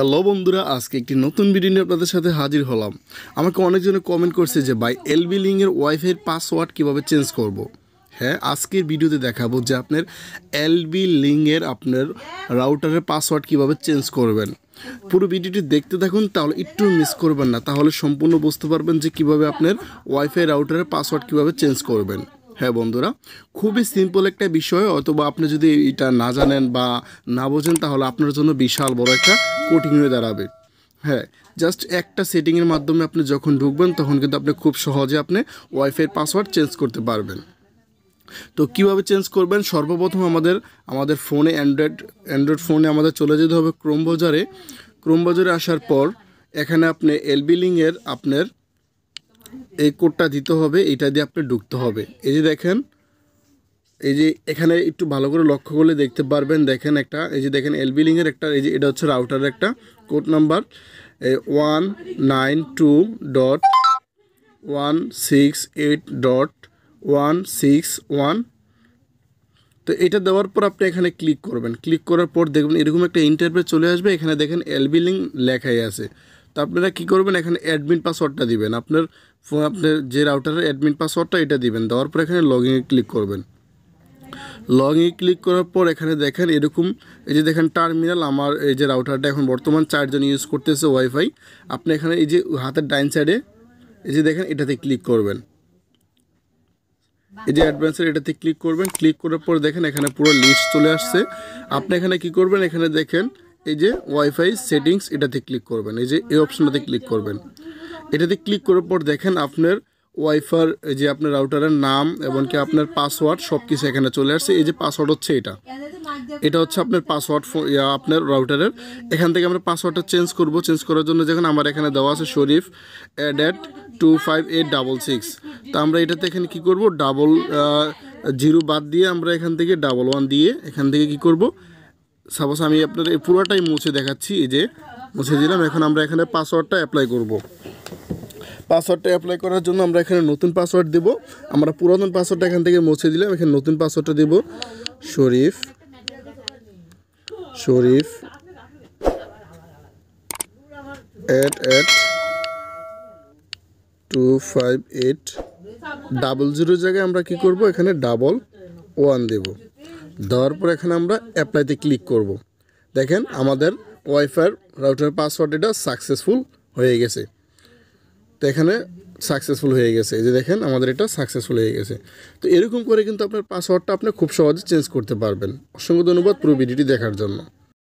Hello বন্ধুরা আজকে একটি নতুন ভিডিও নিয়ে আপনাদের সাথে হাজির হলাম আমাকে অনেকজনে কমেন্ট করছে যে ভাই এলবি লিংয়ের ওয়াইফাইয়ের পাসওয়ার্ড কীভাবে চেঞ্জ করব। হ্যাঁ আজকের ভিডিওতে দেখাবো যে আপনার এলবি লিংয়ের আপনার রাউটারের পাসওয়ার্ড কিভাবে চেঞ্জ করবেন পুরো ভিডিওটি দেখতে থাকুন তাহলে একটু মিস করবেন না তাহলে সম্পূর্ণ বুঝতে পারবেন যে কিভাবে আপনার ওয়াইফাই রাউটারের পাসওয়ার্ড কিভাবে চেঞ্জ করবেন হ্যাঁ বন্ধুরা খুবই সিম্পল একটা বিষয় অথবা আপনি যদি এটা না জানেন বা না বোঝেন তাহলে আপনার জন্য বিশাল বড় একটা কঠিন হয়ে দাঁড়াবে হ্যাঁ জাস্ট একটা সেটিংয়ের মাধ্যমে আপনি যখন ঢুকবেন তখন কিন্তু আপনি খুব সহজে আপনি ওয়াইফাইয়ের পাসওয়ার্ড চেঞ্জ করতে পারবেন তো কিভাবে চেঞ্জ করবেন সর্বপ্রথম আমাদের আমাদের ফোনে অ্যান্ড্রয়েড অ্যান্ড্রয়েড ফোনে আমাদের চলে যেতে হবে ক্রোম বাজারে ক্রোম বাজারে আসার পর এখানে আপনি এলবিলিংয়ের আপনার এই কোডটা দিতে হবে এটা দিয়ে আপনি ঢুকতে হবে এই যে দেখেন এই যে এখানে একটু ভালো করে লক্ষ্য করলে দেখতে পারবেন দেখেন একটা এই যে দেখেন এল বিলিংয়ের একটা এই যে এটা হচ্ছে রাউটারের একটা code number one nine two dot one six eight dot one six one তো এটা দেওয়ার পর আপনি এখানে ক্লিক করবেন ক্লিক করার পর দেখবেন এরকম একটা ইন্টারভিউ চলে আসবে এখানে দেখেন এল বিলিং লেখাই আছে তো আপনারা কী করবেন এখানে অ্যাডমিন পাসওয়ার্ডটা দিবেন আপনার আপনার যে রাউটারের অ্যাডমিন পাসওয়ার্ডটা এটা দিবেন দেওয়ার পর এখানে লগইনে ক্লিক করবেন লগইনে ক্লিক করার পর এখানে দেখেন এরকম এই যে দেখেন টার্মিনাল আমার এই যে রাউটারটা এখন বর্তমান চারজন ইউজ করতেছে ওয়াইফাই আপনি এখানে এই যে হাতের ডাইন সাইডে এই যে দেখেন এটাতে ক্লিক করবেন এই যে অ্যাডভান্সের এটাতে ক্লিক করবেন ক্লিক করার পর দেখেন এখানে পুরো লিস্ট চলে আসছে আপনি এখানে কি করবেন এখানে দেখেন এই যে ওয়াইফাই সেটিংস এটাতে ক্লিক করবেন এই যে এই অপশনটাতে ক্লিক করবেন এটাতে ক্লিক করার পর দেখেন আপনার ওয়াইফার যে আপনার রাউটারের নাম এমনকি আপনার পাসওয়ার্ড সব কিছু এখানে চলে আসছে এই যে পাসওয়ার্ড হচ্ছে এটা এটা হচ্ছে আপনার পাসওয়ার্ড আপনার রাউটারের এখান থেকে আমরা পাসওয়ার্ডটা চেঞ্জ করব চেঞ্জ করার জন্য যখন আমার এখানে দেওয়া আছে Sharif at two five eight double six তো আমরা এটাতে এখানে কী করব ডাবল জিরো বাদ দিয়ে আমরা এখান থেকে ডাবল ওয়ান দিয়ে এখান থেকে কি করব সাপোজ আমি আপনার এই পুরোটাই মুছে দেখাচ্ছি এই যে মুছে দিলাম এখন আমরা এখানে পাসওয়ার্ডটা অ্যাপ্লাই করব পাসওয়ার্ডটা অ্যাপ্লাই করার জন্য আমরা এখানে নতুন পাসওয়ার্ড দেব আমরা পুরাতন পাসওয়ার্ডটা এখান থেকে মুছে দিলাম এখানে নতুন পাসওয়ার্ডটা দেব Sharif Sharif at at two five eight double zero জায়গায় আমরা কি করব এখানে ডাবল ওয়ান দেব দেওয়ার পর এখানে আমরা অ্যাপ্লাইতে ক্লিক করব। দেখেন আমাদের ওয়াইফাইয়ের রাউটার পাসওয়ার্ড এটা সাকসেসফুল হয়ে গেছে তো এখানে সাকসেসফুল হয়ে গেছে যে দেখেন আমাদের এটা সাকসেসফুল হয়ে গেছে তো এরকম করে কিন্তু আপনার পাসওয়ার্ডটা আপনি খুব সহজে চেঞ্জ করতে পারবেন অসংখ্য ধন্যবাদ পুরো ভিডিওটি দেখার জন্য